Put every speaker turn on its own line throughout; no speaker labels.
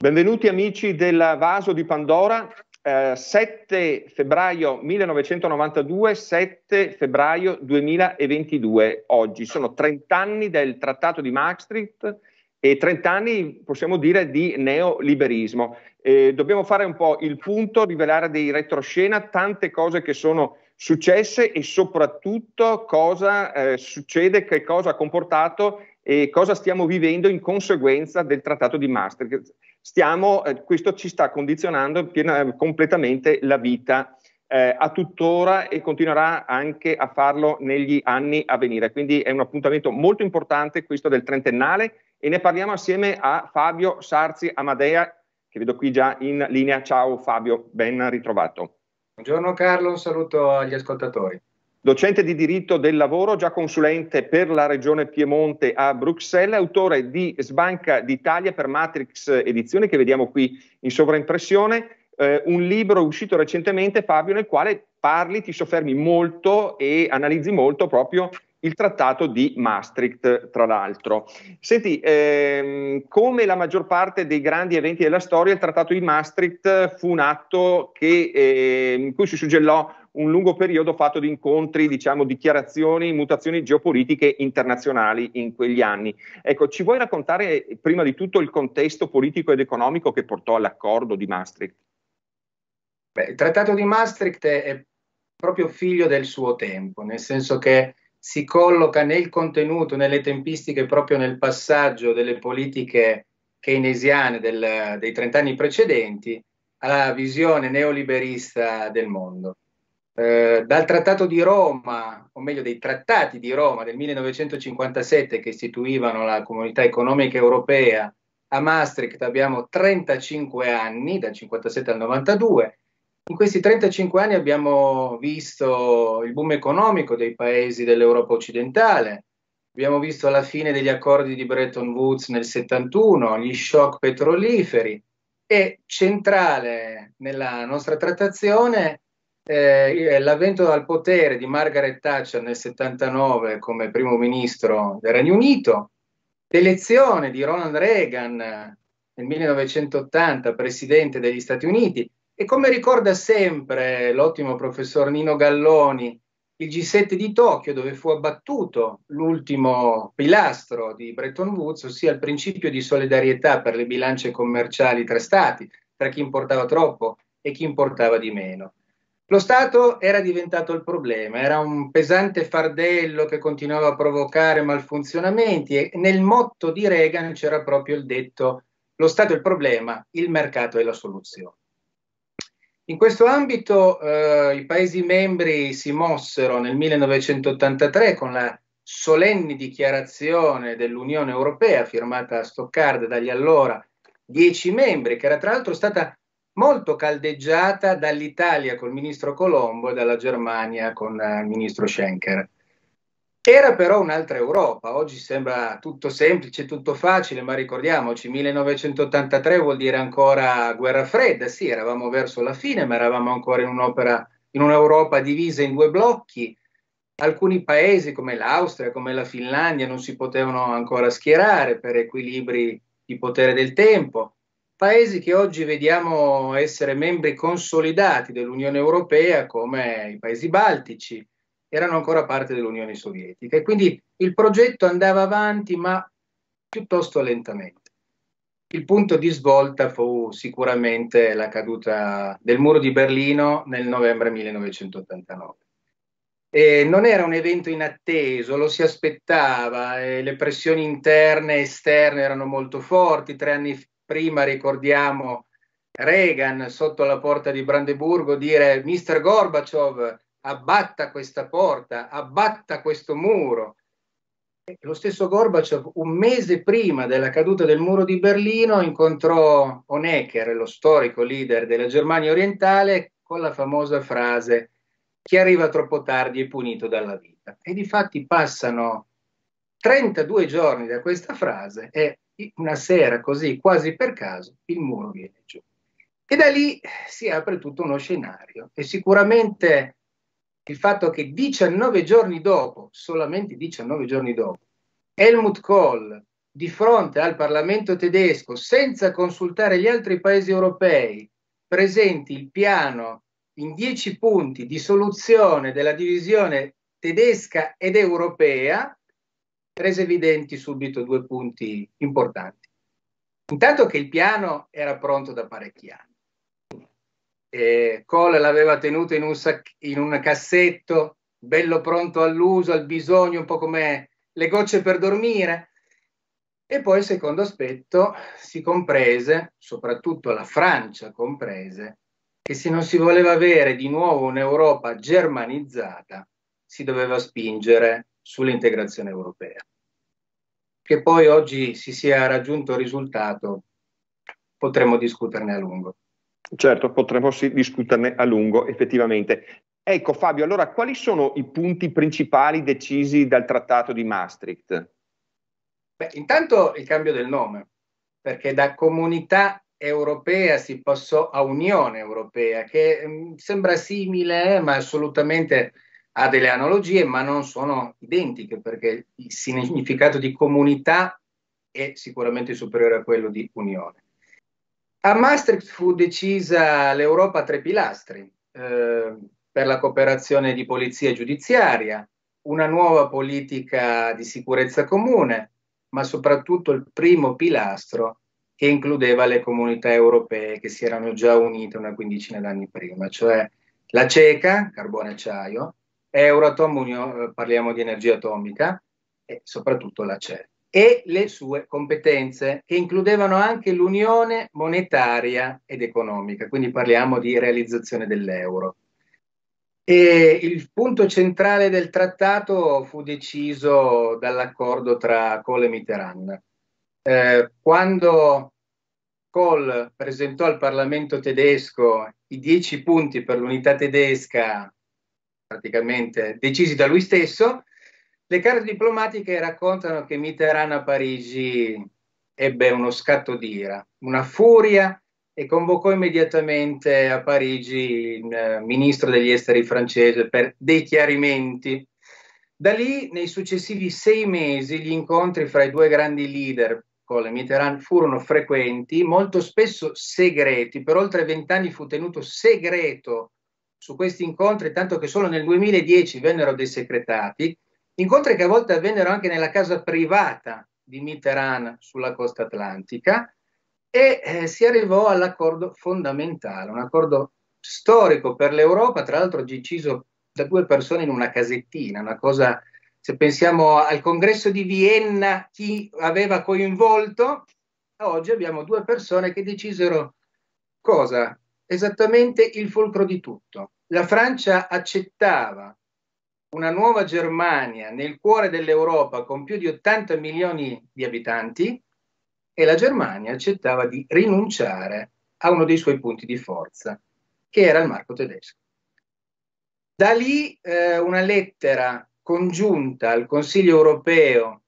Benvenuti amici del Vaso di Pandora, eh, 7 febbraio 1992, 7 febbraio 2022. Oggi sono 30 anni del Trattato di Maastricht e 30 anni, possiamo dire, di neoliberismo. Eh, dobbiamo fare un po' il punto, rivelare dei retroscena, tante cose che sono successe e soprattutto cosa eh, succede, che cosa ha comportato e cosa stiamo vivendo in conseguenza del Trattato di Maastricht stiamo, eh, questo ci sta condizionando piena, completamente la vita eh, a tuttora e continuerà anche a farlo negli anni a venire. Quindi è un appuntamento molto importante questo del trentennale e ne parliamo assieme a Fabio Sarzi Amadea, che vedo qui già in linea. Ciao Fabio, ben ritrovato.
Buongiorno Carlo, un saluto agli ascoltatori
docente di diritto del lavoro, già consulente per la Regione Piemonte a Bruxelles, autore di Sbanca d'Italia per Matrix Edizioni, che vediamo qui in sovraimpressione, eh, un libro uscito recentemente, Fabio, nel quale parli, ti soffermi molto e analizzi molto proprio il trattato di Maastricht, tra l'altro. Senti, ehm, come la maggior parte dei grandi eventi della storia, il trattato di Maastricht fu un atto che, eh, in cui si suggellò un lungo periodo fatto di incontri, diciamo, dichiarazioni, mutazioni geopolitiche internazionali in quegli anni. Ecco, ci vuoi raccontare prima di tutto il contesto politico ed economico che portò all'accordo di Maastricht? Beh,
il trattato di Maastricht è proprio figlio del suo tempo, nel senso che si colloca nel contenuto, nelle tempistiche, proprio nel passaggio delle politiche keynesiane del, dei trent'anni precedenti alla visione neoliberista del mondo. Eh, dal Trattato di Roma, o meglio dei Trattati di Roma del 1957 che istituivano la Comunità Economica Europea, a Maastricht abbiamo 35 anni, dal 57 al 92. In questi 35 anni abbiamo visto il boom economico dei paesi dell'Europa occidentale, abbiamo visto la fine degli accordi di Bretton Woods nel 71, gli shock petroliferi e centrale nella nostra trattazione è eh, eh, l'avvento al potere di Margaret Thatcher nel 79 come primo ministro del Regno Unito, l'elezione di Ronald Reagan eh, nel 1980 presidente degli Stati Uniti e come ricorda sempre l'ottimo professor Nino Galloni, il G7 di Tokyo dove fu abbattuto l'ultimo pilastro di Bretton Woods, ossia il principio di solidarietà per le bilance commerciali tra stati, tra chi importava troppo e chi importava di meno. Lo Stato era diventato il problema, era un pesante fardello che continuava a provocare malfunzionamenti e nel motto di Reagan c'era proprio il detto lo Stato è il problema, il mercato è la soluzione. In questo ambito eh, i Paesi membri si mossero nel 1983 con la solenne dichiarazione dell'Unione Europea firmata a Stoccarda dagli allora dieci membri, che era tra l'altro stata molto caldeggiata dall'Italia col ministro Colombo e dalla Germania con eh, il ministro Schenker. Era però un'altra Europa, oggi sembra tutto semplice, tutto facile, ma ricordiamoci, 1983 vuol dire ancora guerra fredda, sì, eravamo verso la fine, ma eravamo ancora in, un'opera, in un'Europa divisa in due blocchi, alcuni paesi come l'Austria, come la Finlandia non si potevano ancora schierare per equilibri di potere del tempo, paesi che oggi vediamo essere membri consolidati dell'Unione Europea, come i paesi baltici, erano ancora parte dell'Unione Sovietica e quindi il progetto andava avanti ma piuttosto lentamente. Il punto di svolta fu sicuramente la caduta del muro di Berlino nel novembre 1989. E non era un evento inatteso, lo si aspettava, eh, le pressioni interne e esterne erano molto forti, tre anni prima ricordiamo Reagan sotto la porta di Brandeburgo dire Mister Gorbaciov abbatta questa porta, abbatta questo muro. Lo stesso Gorbaciov un mese prima della caduta del muro di Berlino incontrò Honecker, lo storico leader della Germania orientale, con la famosa frase chi arriva troppo tardi è punito dalla vita. E di fatti passano 32 giorni da questa frase e una sera così, quasi per caso, il muro viene giù. E da lì si apre tutto uno scenario e sicuramente il fatto che 19 giorni dopo, solamente 19 giorni dopo, Helmut Kohl di fronte al Parlamento tedesco, senza consultare gli altri paesi europei, presenti il piano in 10 punti di soluzione della divisione tedesca ed europea, rese evidenti subito due punti importanti. Intanto che il piano era pronto da parecchi anni. E Cole l'aveva tenuto in un, sac- in un cassetto, bello pronto all'uso, al bisogno, un po' come le gocce per dormire. E poi il secondo aspetto si comprese, soprattutto la Francia comprese, che se non si voleva avere di nuovo un'Europa germanizzata, si doveva spingere sull'integrazione europea. Che poi oggi si sia raggiunto il risultato potremmo discuterne a lungo.
Certo, potremmo sì, discuterne a lungo, effettivamente. Ecco Fabio, allora quali sono i punti principali decisi dal Trattato di Maastricht?
Beh, intanto il cambio del nome, perché da comunità europea si passò a Unione Europea, che mh, mm, sembra simile, eh, ma assolutamente ha delle analogie, ma non sono identiche perché il significato di comunità è sicuramente superiore a quello di unione. A Maastricht fu decisa l'Europa a tre pilastri eh, per la cooperazione di polizia giudiziaria, una nuova politica di sicurezza comune, ma soprattutto il primo pilastro che includeva le comunità europee che si erano già unite una quindicina d'anni prima, cioè la CECA, carbone e acciaio, Euratom, eh, parliamo di energia atomica e soprattutto la CE e le sue competenze che includevano anche l'unione monetaria ed economica, quindi parliamo di realizzazione dell'euro. E il punto centrale del trattato fu deciso dall'accordo tra Kohl e Mitterrand. Eh, quando Kohl presentò al Parlamento tedesco i dieci punti per l'unità tedesca praticamente decisi da lui stesso. Le carte diplomatiche raccontano che Mitterrand a Parigi ebbe uno scatto d'ira, una furia e convocò immediatamente a Parigi il eh, ministro degli esteri francese per dei chiarimenti. Da lì, nei successivi sei mesi, gli incontri fra i due grandi leader, con e Mitterrand, furono frequenti, molto spesso segreti. Per oltre vent'anni fu tenuto segreto su questi incontri, tanto che solo nel 2010 vennero desecretati, incontri che a volte avvennero anche nella casa privata di Mitterrand sulla costa atlantica e eh, si arrivò all'accordo fondamentale, un accordo storico per l'Europa, tra l'altro deciso da due persone in una casettina, una cosa, se pensiamo al congresso di Vienna, chi aveva coinvolto, oggi abbiamo due persone che decisero cosa esattamente il fulcro di tutto. La Francia accettava una nuova Germania nel cuore dell'Europa con più di 80 milioni di abitanti e la Germania accettava di rinunciare a uno dei suoi punti di forza, che era il marco tedesco. Da lì eh, una lettera congiunta al Consiglio europeo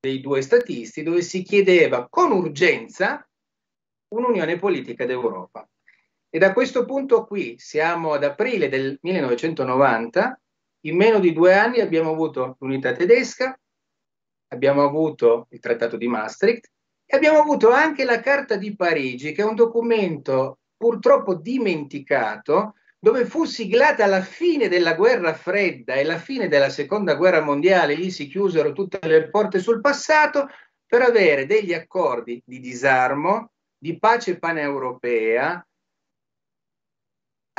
dei due statisti dove si chiedeva con urgenza un'unione politica d'Europa. E da questo punto qui, siamo ad aprile del 1990, in meno di due anni abbiamo avuto l'unità tedesca, abbiamo avuto il trattato di Maastricht e abbiamo avuto anche la Carta di Parigi, che è un documento purtroppo dimenticato, dove fu siglata la fine della guerra fredda e la fine della seconda guerra mondiale, lì si chiusero tutte le porte sul passato per avere degli accordi di disarmo, di pace paneuropea,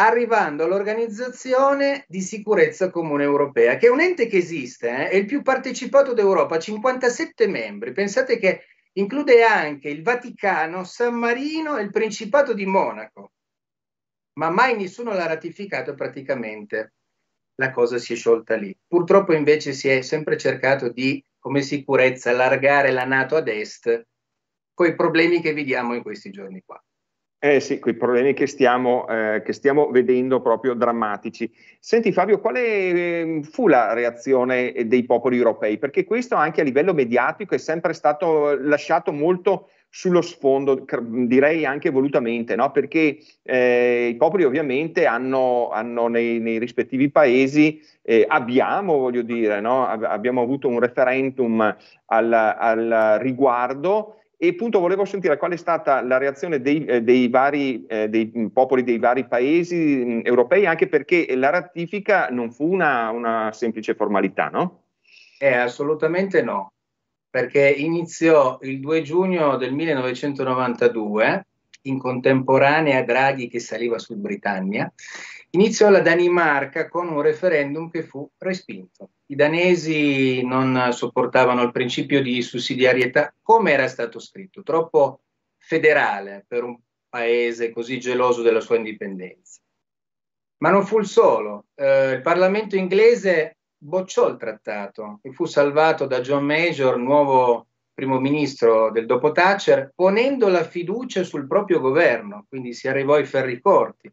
arrivando all'Organizzazione di Sicurezza Comune Europea, che è un ente che esiste, eh? è il più partecipato d'Europa, 57 membri. Pensate che include anche il Vaticano, San Marino e il Principato di Monaco, ma mai nessuno l'ha ratificato praticamente. La cosa si è sciolta lì. Purtroppo invece si è sempre cercato di, come sicurezza, allargare la Nato ad est, con i problemi che vediamo in questi giorni qua.
Eh sì, quei problemi che stiamo, eh, che stiamo vedendo proprio drammatici. Senti Fabio, quale ehm, fu la reazione eh, dei popoli europei? Perché questo anche a livello mediatico è sempre stato eh, lasciato molto sullo sfondo, direi anche volutamente, no? perché eh, i popoli ovviamente hanno, hanno nei, nei, rispettivi paesi, eh, abbiamo, voglio dire, no? abbiamo avuto un referendum al, al riguardo e appunto volevo sentire qual è stata la reazione dei, eh, dei vari, eh, dei mm, popoli dei vari paesi mm, europei, anche perché la ratifica non fu una, una semplice formalità, no?
Eh, assolutamente no, perché iniziò il 2 giugno del 1992, in contemporanea a Draghi che saliva sul Britannia, Iniziò la Danimarca con un referendum che fu respinto. I danesi non sopportavano il principio di sussidiarietà come era stato scritto, troppo federale per un paese così geloso della sua indipendenza. Ma non fu il solo. Eh, il Parlamento inglese bocciò il trattato e fu salvato da John Major, nuovo primo ministro del dopo Thatcher, ponendo la fiducia sul proprio governo, quindi si arrivò ai ferri corti.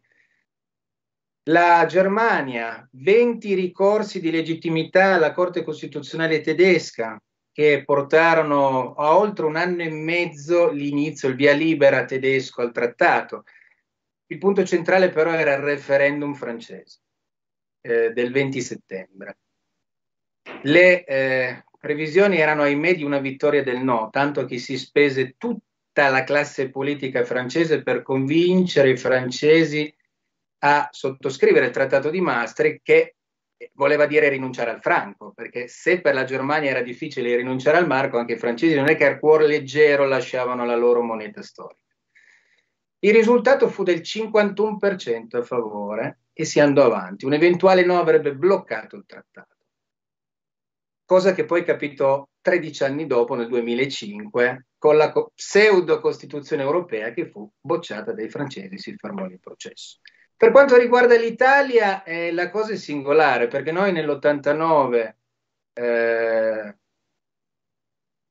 La Germania, 20 ricorsi di legittimità alla Corte Costituzionale tedesca che portarono a oltre un anno e mezzo l'inizio, il via libera tedesco al trattato. Il punto centrale però era il referendum francese eh, del 20 settembre. Le eh, previsioni erano ahimè di una vittoria del no, tanto che si spese tutta la classe politica francese per convincere i francesi a sottoscrivere il trattato di Maastricht che voleva dire rinunciare al franco, perché se per la Germania era difficile rinunciare al marco, anche i francesi non è che a cuore leggero lasciavano la loro moneta storica. Il risultato fu del 51% a favore e si andò avanti. Un eventuale no avrebbe bloccato il trattato, cosa che poi capitò 13 anni dopo, nel 2005, con la pseudo Costituzione europea che fu bocciata dai francesi, si fermò il processo. Per quanto riguarda l'Italia, eh, la cosa è singolare perché noi nell'89 eh,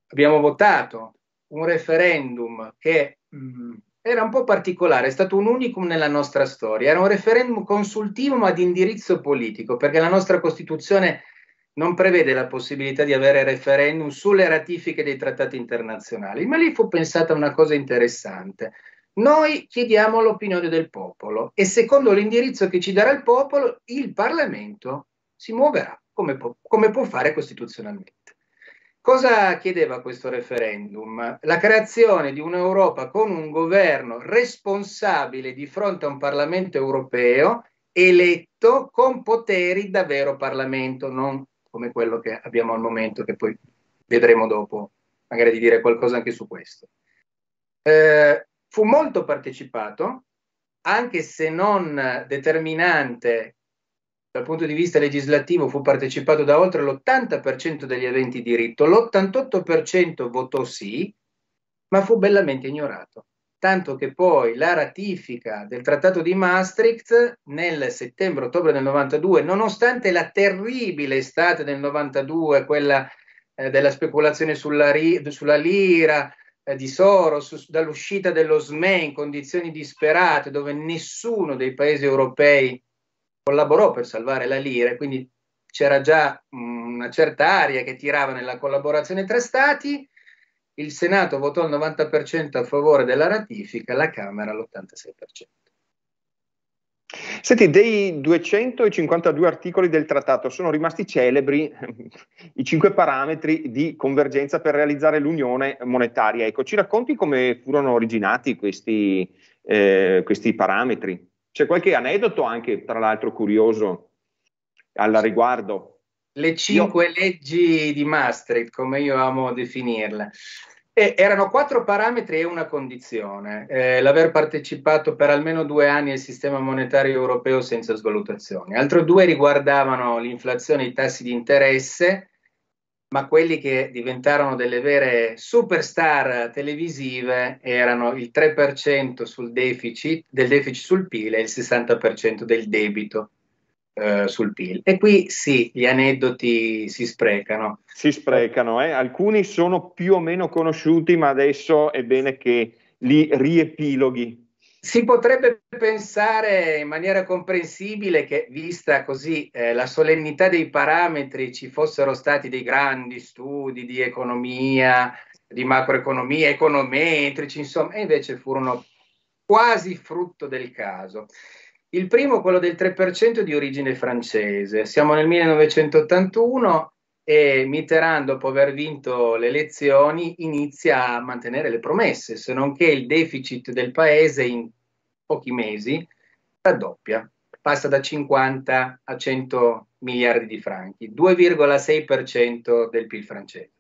abbiamo votato un referendum che mh, mm, era un po' particolare, è stato un unicum nella nostra storia. Era un referendum consultivo ma di indirizzo politico perché la nostra Costituzione non prevede la possibilità di avere referendum sulle ratifiche dei trattati internazionali, ma lì fu pensata una cosa interessante noi chiediamo l'opinione del popolo e secondo l'indirizzo che ci darà il popolo, il Parlamento si muoverà come, po- come può fare costituzionalmente. Cosa chiedeva questo referendum? La creazione di un'Europa con un governo responsabile di fronte a un Parlamento europeo eletto con poteri da vero Parlamento, non come quello che abbiamo al momento, che poi vedremo dopo, magari di dire qualcosa anche su questo. Eh, Fu molto partecipato, anche se non determinante dal punto di vista legislativo, fu partecipato da oltre l'80% degli aventi diritto, l'88% votò sì, ma fu bellamente ignorato. Tanto che poi la ratifica del Trattato di Maastricht nel settembre-ottobre del 92, nonostante la terribile estate del 92, quella eh, della speculazione sulla, ri- sulla lira, eh, di Soros, dall'uscita dello SME in condizioni disperate, dove nessuno dei paesi europei collaborò per salvare la lira, quindi c'era già una certa aria che tirava nella collaborazione tra Stati. Il Senato votò il 90% a favore della ratifica, la Camera l'86%.
Senti, dei 252 articoli del trattato sono rimasti celebri i cinque parametri di convergenza per realizzare l'unione monetaria. Ecco, ci racconti come furono originati questi, eh, questi parametri? C'è qualche aneddoto anche, tra l'altro, curioso al riguardo? Le cinque io... leggi di Maastricht, come io amo definirle.
Eh, erano quattro parametri e una condizione, eh, l'aver partecipato per almeno due anni al sistema monetario europeo senza svalutazioni. Altro due riguardavano l'inflazione e i tassi di interesse, ma quelli che diventarono delle vere superstar televisive erano il 3% sul deficit, del deficit sul
PIL e il 60% del debito. Eh, sul PIL. E qui sì, gli aneddoti si sprecano. Si sprecano, eh? alcuni sono più o meno conosciuti, ma adesso è bene che li riepiloghi. Si potrebbe
pensare in maniera comprensibile che, vista così eh, la solennità dei parametri, ci fossero stati dei grandi studi di economia, di macroeconomia, econometrici, insomma, e invece furono quasi frutto del caso. Il primo, quello del 3% di origine francese. Siamo nel 1981 e Mitterrand, dopo aver vinto le elezioni, inizia a mantenere le promesse, se non che il deficit del paese in pochi mesi raddoppia, passa da 50 a 100 miliardi di franchi, 2,6% del PIL francese.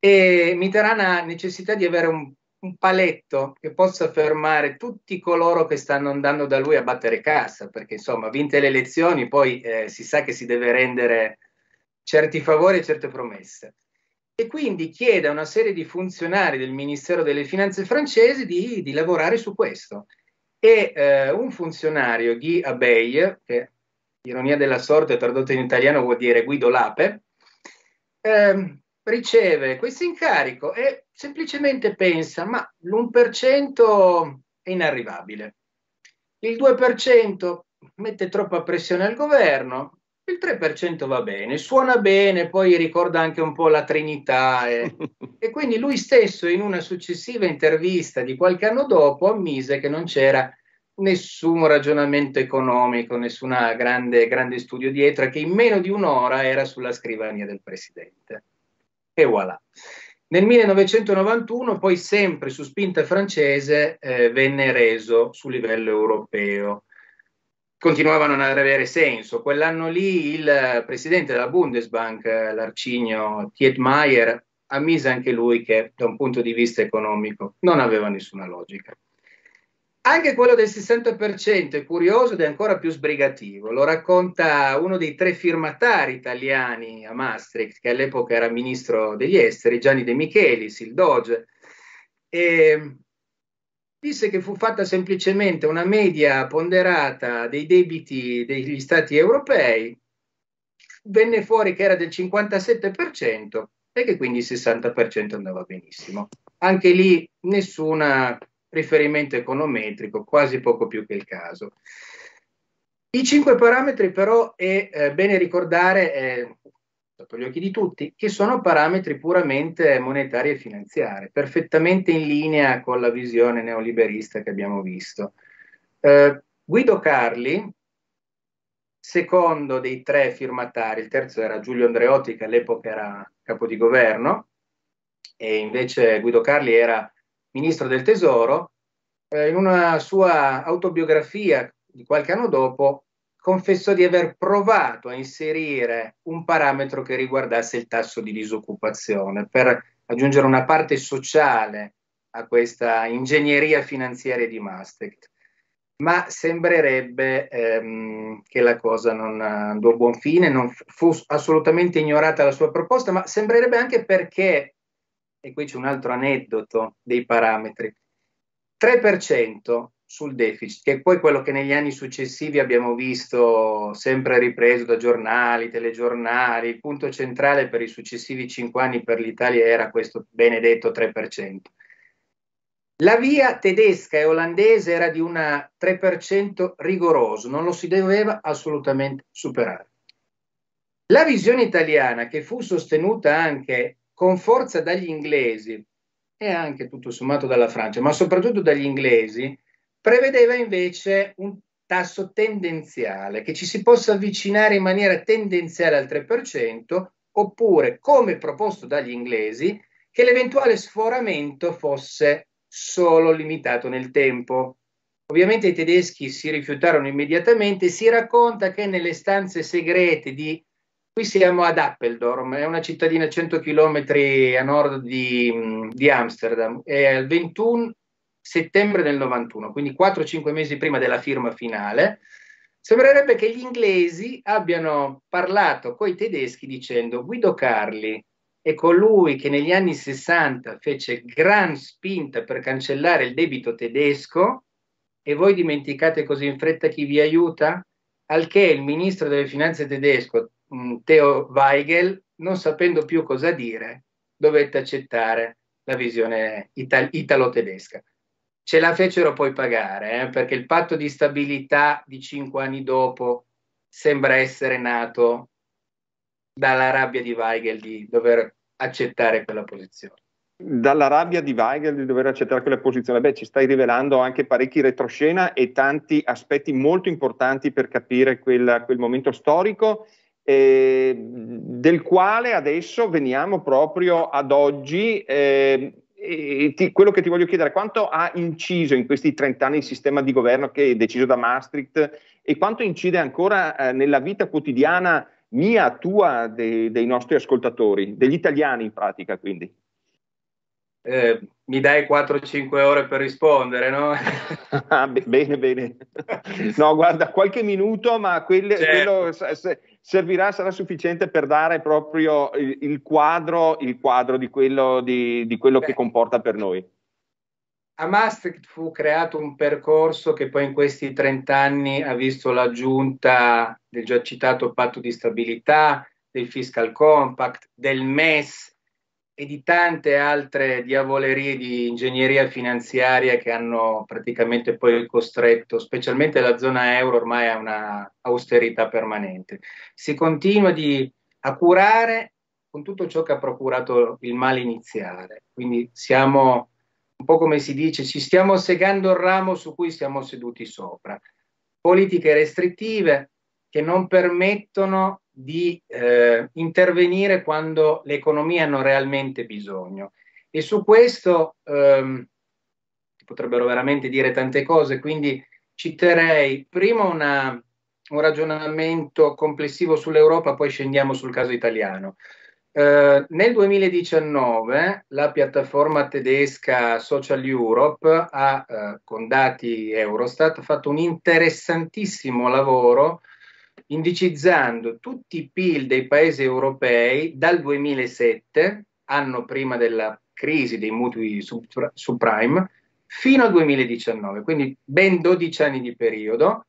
E Mitterrand ha necessità di avere un un paletto che possa fermare tutti coloro che stanno andando da lui a battere cassa, perché insomma, vinte le elezioni, poi eh, si sa che si deve rendere certi favori e certe promesse. E quindi chiede a una serie di funzionari del Ministero delle Finanze francese di, di lavorare su questo. E eh, un funzionario, Guy Abeille, che ironia della sorte tradotto in italiano vuol dire Guido Lape, eh, riceve questo incarico e semplicemente pensa, ma l'1% è inarrivabile, il 2% mette troppa pressione al governo, il 3% va bene, suona bene, poi ricorda anche un po' la Trinità e, e quindi lui stesso in una successiva intervista di qualche anno dopo ammise che non c'era nessun ragionamento economico, nessun grande, grande studio dietro, che in meno di un'ora era sulla scrivania del presidente e voilà. Nel 1991 poi sempre su spinta francese eh, venne reso su livello europeo. Continuava a non avere senso. Quell'anno lì il presidente della Bundesbank, l'arcigno Tietmeyer, ammise anche lui che da un punto di vista economico non aveva nessuna logica. Anche quello del 60% è curioso ed è ancora più sbrigativo. Lo racconta uno dei tre firmatari italiani a Maastricht, che all'epoca era ministro degli esteri, Gianni De Michelis, il Doge. E disse che fu fatta semplicemente una media ponderata dei debiti degli stati europei, venne fuori che era del 57% e che quindi il 60% andava benissimo. Anche lì nessuna riferimento econometrico, quasi poco più che il caso. I cinque parametri però è eh, bene ricordare, eh, sotto gli occhi di tutti, che sono parametri puramente monetari e finanziari, perfettamente in linea con la visione neoliberista che abbiamo visto. Eh, Guido Carli, secondo dei tre firmatari, il terzo era Giulio Andreotti che all'epoca era capo di governo, e invece Guido Carli era ministro del Tesoro, eh, in una sua autobiografia di qualche anno dopo confessò di aver provato a inserire un parametro che riguardasse il tasso di disoccupazione per aggiungere una parte sociale a questa ingegneria finanziaria di Maastricht. Ma sembrerebbe ehm, che la cosa non andò a buon fine, non fu assolutamente ignorata la sua proposta, ma sembrerebbe anche perché e qui c'è un altro aneddoto dei parametri, 3% sul deficit, che è poi quello che negli anni successivi abbiamo visto sempre ripreso da giornali, telegiornali, il punto centrale per i successivi 5 anni per l'Italia era questo benedetto 3%. La via tedesca e olandese era di un 3% rigoroso, non lo si doveva assolutamente superare. La visione italiana, che fu sostenuta anche con forza dagli inglesi e anche tutto sommato dalla Francia, ma soprattutto dagli inglesi, prevedeva invece un tasso tendenziale, che ci si possa avvicinare in maniera tendenziale al 3%, oppure, come proposto dagli inglesi, che l'eventuale sforamento fosse solo limitato nel tempo. Ovviamente i tedeschi si rifiutarono immediatamente, si racconta che nelle stanze segrete di Qui siamo ad Appeldorm, è una cittadina 100 km a nord di, di Amsterdam. È il 21 settembre del 91, quindi 4-5 mesi prima della firma finale. Sembrerebbe che gli inglesi abbiano parlato coi tedeschi dicendo Guido Carli è colui che negli anni 60 fece gran spinta per cancellare il debito tedesco e voi dimenticate così in fretta chi vi aiuta? Al che il ministro delle finanze tedesco mh, mm, Theo Weigel, non sapendo più cosa dire, dovette accettare la visione ital- italo-tedesca. Ce la fecero poi pagare, eh, perché il patto di stabilità di cinque anni dopo sembra essere nato dalla rabbia di Weigel di dover accettare quella posizione.
Dalla rabbia di Weigel di dover accettare quella posizione, beh, ci stai rivelando anche parecchi retroscena e tanti aspetti molto importanti per capire quel, quel momento storico eh, del quale adesso veniamo proprio ad oggi. Eh, e ti, quello che ti voglio chiedere, è quanto ha inciso in questi 30 anni il sistema di governo che è deciso da Maastricht e quanto incide ancora eh, nella vita quotidiana mia, tua, de, dei nostri ascoltatori, degli italiani in pratica quindi? Eh, mi dai 4-5 ore per rispondere, no? ah, bene, bene. No, guarda, qualche minuto, ma quelle, certo. quello, se, servirà, sarà sufficiente per dare proprio il, il quadro, il quadro di quello, di, di quello che comporta per noi.
A Maastricht fu creato un percorso che poi in questi 30 anni ha visto l'aggiunta del già citato patto di stabilità, del fiscal compact, del MES, e di tante altre diavolerie di ingegneria finanziaria che hanno praticamente poi costretto, specialmente la zona euro ormai a una austerità permanente. Si continua di, a curare con tutto ciò che ha procurato il male iniziale, quindi siamo un po' come si dice, ci stiamo segando il ramo su cui siamo seduti sopra. Politiche restrittive che non permettono di eh, intervenire quando le economie hanno realmente bisogno. E su questo ehm, potrebbero veramente dire tante cose, quindi citerei prima una, un ragionamento complessivo sull'Europa, poi scendiamo sul caso italiano. Eh, nel 2019 la piattaforma tedesca Social Europe ha, eh, con dati Eurostat, fatto un interessantissimo lavoro indicizzando tutti i PIL dei paesi europei dal 2007, anno prima della crisi dei mutui subprime, fino al 2019, quindi ben 12 anni di periodo.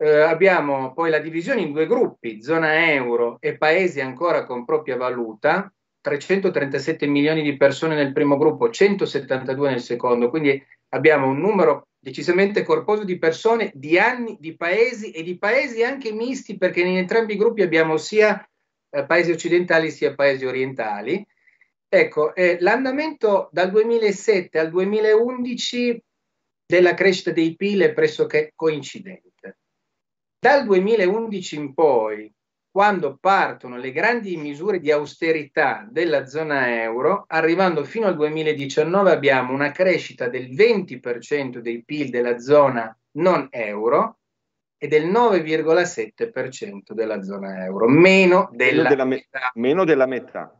Eh, abbiamo poi la divisione in due gruppi, zona euro e paesi ancora con propria valuta, 337 milioni di persone nel primo gruppo, 172 nel secondo, quindi abbiamo un numero decisamente corposo di persone, di anni, di paesi e di paesi anche misti, perché in entrambi i gruppi abbiamo sia eh, paesi occidentali sia paesi orientali. Ecco, eh, l'andamento dal 2007 al 2011 della crescita dei PIL è pressoché coincidente. Dal 2011 in poi, quando partono le grandi misure di austerità della zona euro, arrivando fino al 2019 abbiamo una crescita del 20% dei PIL della zona non euro e del 9,7% della zona euro, meno della, meno della
metà. meno della metà.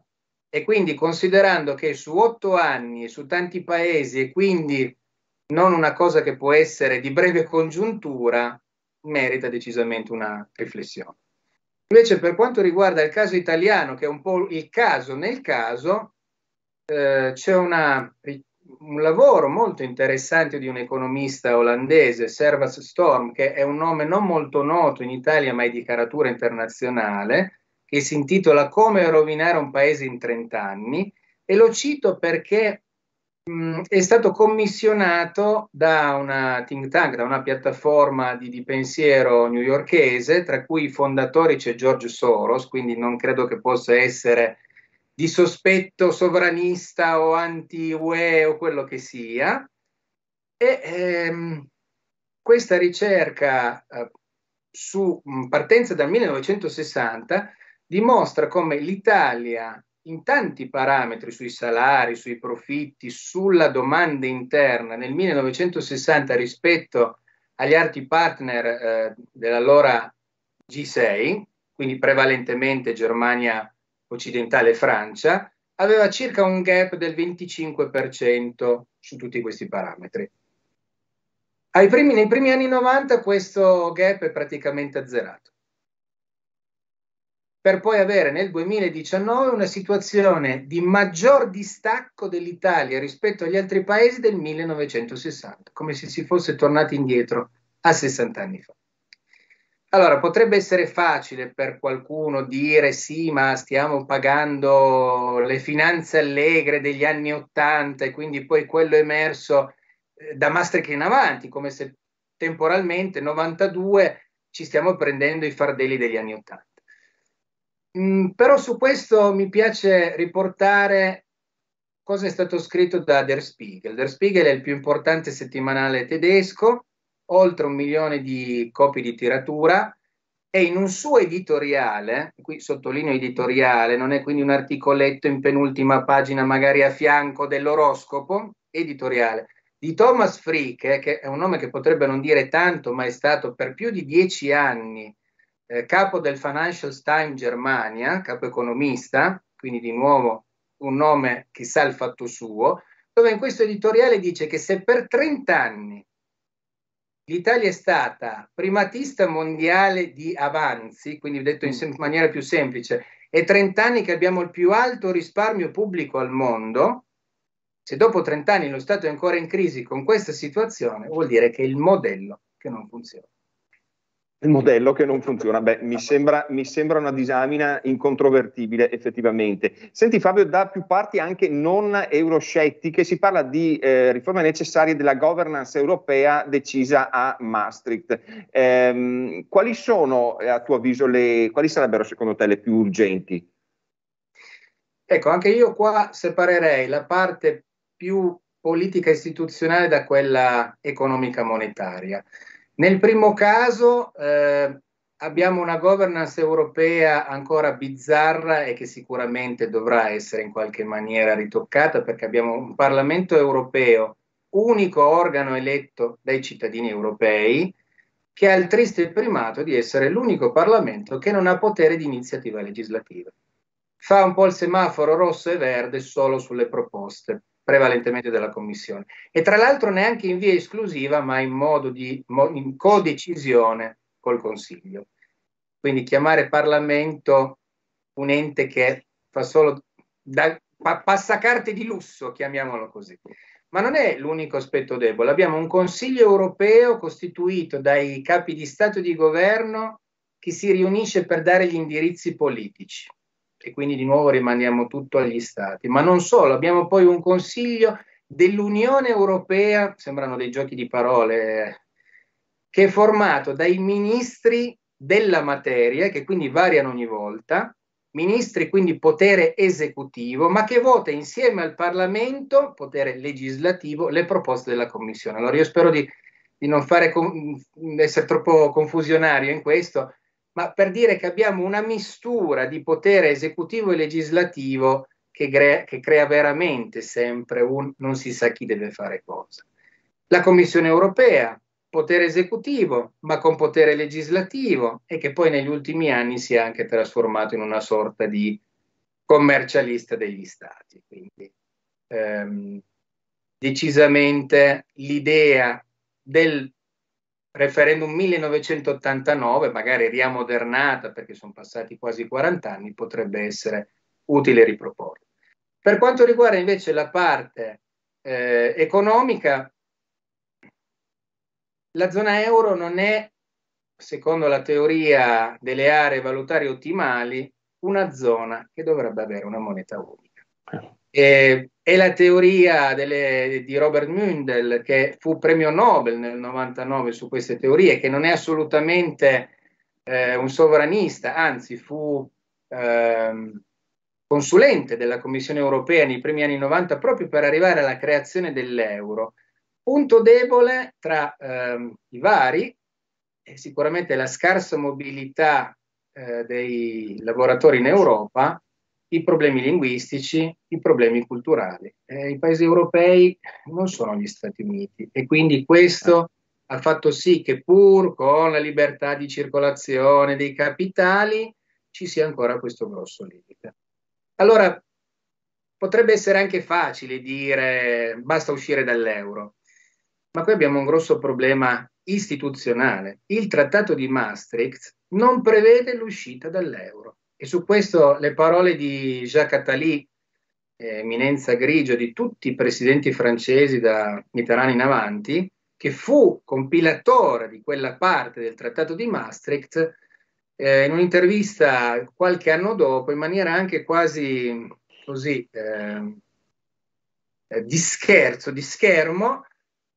E quindi considerando che su otto anni e su tanti paesi e quindi non una cosa che può essere di breve congiuntura, merita decisamente una riflessione. Invece per quanto riguarda il caso italiano, che è un po' il caso nel caso, eh, c'è una, un lavoro molto interessante di un economista olandese, Servas Storm, che è un nome non molto noto in Italia ma è di caratura internazionale, che si intitola Come rovinare un paese in 30 anni e lo cito perché Mm, è stato commissionato da una think tank, da una piattaforma di, di pensiero newyorchese, tra cui i fondatori c'è George Soros, quindi non credo che possa essere di sospetto sovranista o anti-UE o quello che sia. E ehm, questa ricerca eh, su mm, partenza dal 1960 dimostra come l'Italia in tanti parametri sui salari, sui profitti, sulla domanda interna nel 1960 rispetto agli altri partner eh, dell'allora G6, quindi prevalentemente Germania occidentale e Francia, aveva circa un gap del 25% su tutti questi parametri. Primi, nei primi anni 90 questo gap è praticamente azzerato per poi avere nel 2019 una situazione di maggior distacco dell'Italia rispetto agli altri paesi del 1960, come se si fosse tornati indietro a 60 anni fa. Allora, potrebbe essere facile per qualcuno dire sì, ma stiamo pagando le finanze allegre degli anni Ottanta e quindi poi quello emerso eh, da Maastricht in avanti, come se temporalmente 92 ci stiamo prendendo i fardelli degli anni Ottanta. Mm, però su questo mi piace riportare cosa è stato scritto da Der Spiegel. Der Spiegel è il più importante settimanale tedesco, oltre un milione di copie di tiratura, e in un suo editoriale, qui sottolineo editoriale, non è quindi un articoletto in penultima pagina, magari a fianco dell'oroscopo, editoriale, di Thomas Fricke, eh, che è un nome che potrebbe non dire tanto, ma è stato per più di dieci anni eh, capo del Financial Times Germania, capo economista, quindi di nuovo un nome che sa il fatto suo, dove in questo editoriale dice che se per 30 anni l'Italia è stata primatista mondiale di avanzi, quindi detto in mm. sem- maniera più semplice, è 30 anni che abbiamo il più alto risparmio pubblico al mondo, se dopo 30 anni lo Stato è ancora in crisi con questa situazione, vuol dire che è il modello che non funziona.
Il modello che non funziona, beh, mi sembra, mi sembra, una disamina incontrovertibile effettivamente. Senti Fabio, da più parti anche non euroscettiche si parla di eh, riforme necessarie della governance europea decisa a Maastricht. Eh, quali sono eh, a tuo avviso le, quali sarebbero secondo te le più urgenti?
Ecco, anche io qua separerei la parte più politica istituzionale da quella economica monetaria. Nel primo caso eh, abbiamo una governance europea ancora bizzarra e che sicuramente dovrà essere in qualche maniera ritoccata perché abbiamo un Parlamento europeo, unico organo eletto dai cittadini europei, che ha il triste primato di essere l'unico Parlamento che non ha potere di iniziativa legislativa. Fa un po' il semaforo rosso e verde solo sulle proposte prevalentemente della Commissione. E tra l'altro neanche in via esclusiva, ma in modo di in codecisione col Consiglio. Quindi chiamare Parlamento un ente che fa solo da, pa, passacarte di lusso, chiamiamolo così. Ma non è l'unico aspetto debole. Abbiamo un Consiglio europeo costituito dai capi di Stato e di governo che si riunisce per dare gli indirizzi politici e quindi di nuovo rimandiamo tutto agli Stati. Ma non solo, abbiamo poi un Consiglio dell'Unione Europea, sembrano dei giochi di parole, che è formato dai ministri della materia, che quindi variano ogni volta, ministri quindi potere esecutivo, ma che vota insieme al Parlamento, potere legislativo, le proposte della Commissione. Allora io spero di, di non fare, essere troppo confusionario in questo, ma per dire che abbiamo una mistura di potere esecutivo e legislativo che, crea, che crea veramente sempre un non si sa chi deve fare cosa. La Commissione europea, potere esecutivo, ma con potere legislativo e che poi negli ultimi anni si è anche trasformato in una sorta di commercialista degli stati. Quindi ehm, decisamente l'idea del referendum 1989, magari riamodernata perché sono passati quasi 40 anni, potrebbe essere utile riproporre. Per quanto riguarda invece la parte eh, economica, la zona euro non è, secondo la teoria delle aree valutarie ottimali, una zona che dovrebbe avere una moneta unica. Eh. E, è la teoria delle, di Robert Mundell, che fu premio Nobel nel 99 su queste teorie, che non è assolutamente eh, un sovranista, anzi fu eh, consulente della Commissione europea nei primi anni 90 proprio per arrivare alla creazione dell'euro. Punto debole tra eh, i vari è sicuramente la scarsa mobilità eh, dei lavoratori in Europa, i problemi linguistici, i problemi culturali. Eh, I paesi europei non sono gli Stati Uniti e quindi questo ha fatto sì che pur con la libertà di circolazione dei capitali ci sia ancora questo grosso limite. Allora, potrebbe essere anche facile dire basta uscire dall'euro, ma qui abbiamo un grosso problema istituzionale. Il trattato di Maastricht non prevede l'uscita dall'euro. E su questo le parole di Jacques Attali, eminenza grigio di tutti i presidenti francesi da Mitterrand in avanti, che fu compilatore di quella parte del trattato di Maastricht, eh, in un'intervista qualche anno dopo, in maniera anche quasi così eh, eh di scherzo, di schermo,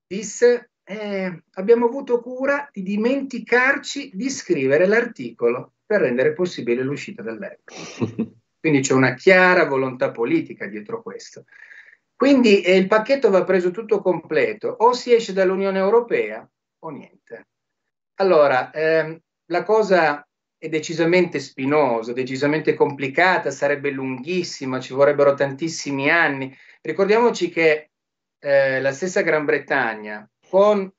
disse eh, abbiamo avuto cura di dimenticarci di scrivere l'articolo per rendere possibile l'uscita dall'euro. Quindi c'è una chiara volontà politica dietro questo. Quindi eh, il pacchetto va preso tutto completo, o si esce dall'Unione Europea o niente. Allora, ehm, la cosa è decisamente spinosa, decisamente complicata, sarebbe lunghissima, ci vorrebbero tantissimi anni. Ricordiamoci che eh, la stessa Gran Bretagna, con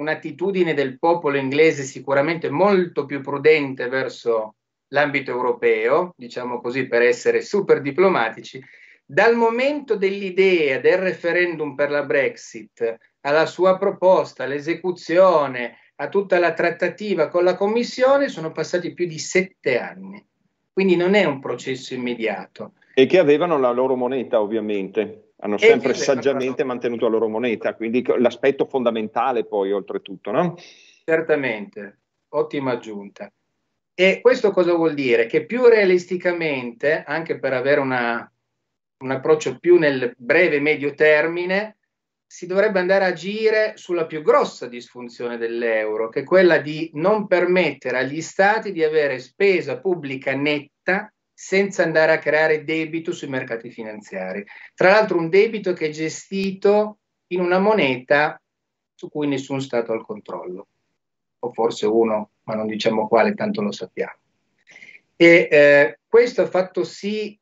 un'attitudine del popolo inglese sicuramente molto più prudente verso l'ambito europeo, diciamo così per essere super diplomatici, dal momento dell'idea del referendum per la Brexit alla sua proposta, all'esecuzione, a tutta la trattativa con la Commissione sono passati più di sette anni. Quindi non è un processo immediato.
E che avevano la loro moneta, ovviamente hanno sempre saggiamente mantenuto la loro moneta, quindi l'aspetto fondamentale poi oltretutto, no? Certamente, ottima aggiunta. E questo cosa vuol dire? Che più realisticamente,
anche per avere una, un approccio più nel breve medio termine, si dovrebbe andare a agire sulla più grossa disfunzione dell'euro, che è quella di non permettere agli stati di avere spesa pubblica netta senza andare a creare debito sui mercati finanziari. Tra l'altro un debito che è gestito in una moneta su cui nessun Stato ha il controllo, o forse uno, ma non diciamo quale, tanto lo sappiamo. E eh, questo ha fatto sì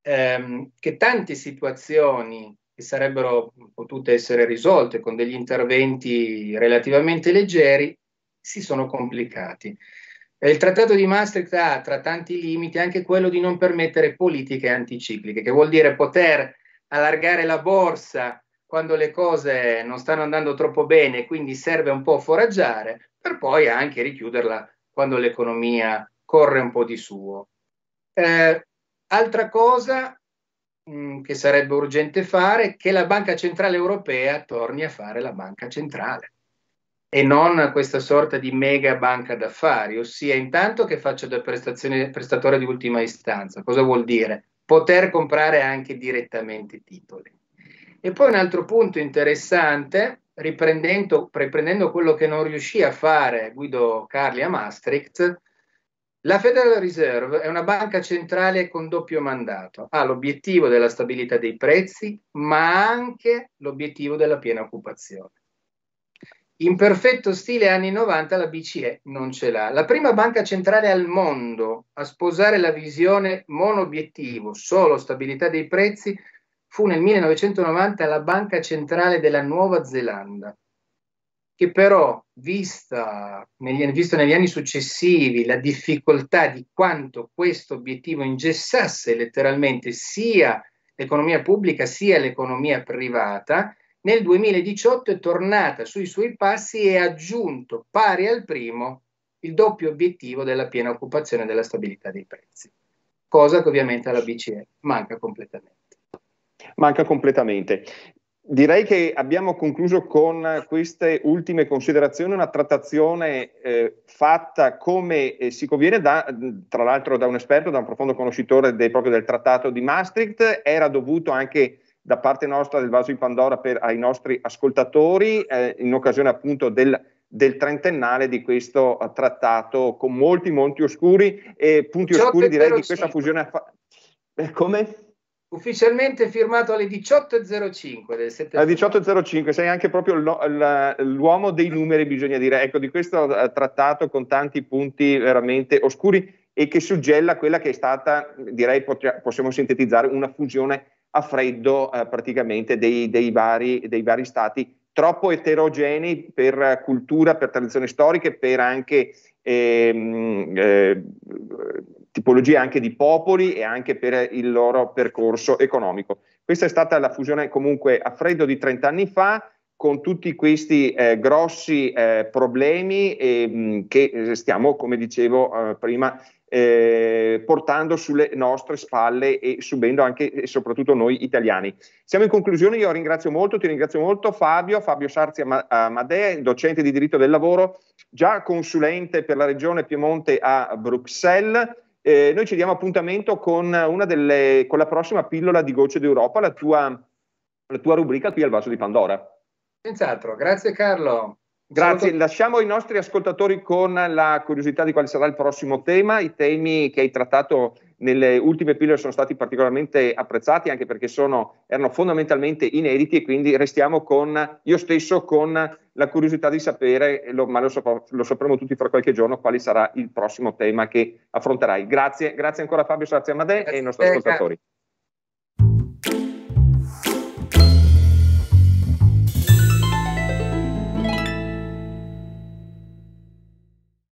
ehm, che tante situazioni che sarebbero potute essere risolte con degli interventi relativamente leggeri si sono complicati il trattato di Maastricht ha tra tanti limiti anche quello di non permettere politiche anticicliche, che vuol dire poter allargare la borsa quando le cose non stanno andando troppo bene, quindi serve un po' foraggiare, per poi anche richiuderla quando l'economia corre un po' di suo. Eh, altra cosa mh, mm, che sarebbe urgente fare è che la Banca Centrale Europea torni a fare la banca centrale e non questa sorta di mega banca d'affari, ossia intanto che faccio da prestatore di ultima istanza. Cosa vuol dire? Poter comprare anche direttamente titoli. E poi un altro punto interessante, riprendendo, riprendendo quello che non riuscì a fare Guido Carli a Maastricht, la Federal Reserve è una banca centrale con doppio mandato, ha l'obiettivo della stabilità dei prezzi, ma anche l'obiettivo della piena occupazione. In perfetto stile anni 90 la BCE non ce l'ha. La prima banca centrale al mondo a sposare la visione monobiettivo, solo stabilità dei prezzi, fu nel 1990 la banca centrale della Nuova Zelanda, che però, vista negli, visto negli anni successivi la difficoltà di quanto questo obiettivo ingessasse letteralmente sia l'economia pubblica sia l'economia privata, nel 2018 è tornata sui suoi passi e ha aggiunto, pari al primo, il doppio obiettivo della piena occupazione e della stabilità dei prezzi, cosa che
ovviamente alla BCE manca completamente. Manca completamente. Direi che abbiamo concluso con queste ultime considerazioni una trattazione eh, fatta come eh, si conviene, da, tra l'altro da un esperto, da un profondo conoscitore de, proprio del trattato di Maastricht, era dovuto anche da parte nostra del Vaso di Pandora per, ai nostri ascoltatori eh, in occasione appunto del, del trentennale di questo eh, trattato con molti monti oscuri e punti diciamo oscuri direi di questa fusione. Affa- eh, come?
Ufficialmente firmato alle 18.05 del settembre. Alle
18.05, sei anche proprio l'uomo dei numeri, bisogna dire. Ecco, di questo eh, trattato con tanti punti veramente oscuri e che suggella quella che è stata, direi, possiamo sintetizzare, una fusione a freddo eh, praticamente dei, dei, vari, dei, vari, stati troppo eterogenei per cultura, per tradizioni storiche, per anche ehm, eh, tipologie anche di popoli e anche per il loro percorso economico. Questa è stata la fusione comunque a freddo di 30 anni fa con tutti questi eh, grossi eh, problemi ehm, eh, che stiamo, come dicevo eh, prima, eh, portando sulle nostre spalle e subendo anche e soprattutto noi italiani. Siamo in conclusione, io ringrazio molto, ti ringrazio molto Fabio, Fabio Sarzi Amadea, eh, docente di diritto del lavoro, già consulente per la regione Piemonte a Bruxelles. Eh, noi ci diamo appuntamento con, delle, con, la prossima pillola di Gocce d'Europa, la tua, la tua rubrica qui al Vaso di Pandora.
Senz'altro, grazie Carlo.
Grazie, lasciamo i nostri ascoltatori con la curiosità di quale sarà il prossimo tema. I temi che hai trattato nelle ultime pillole sono stati particolarmente apprezzati anche perché sono, erano fondamentalmente inediti e quindi restiamo con io stesso con la curiosità di sapere, lo, ma lo, sopra, lo, sapremo tutti fra qualche giorno, quale sarà il prossimo tema che affronterai. Grazie, grazie ancora Fabio Sarzia Amadei e ai nostri eh, ascoltatori.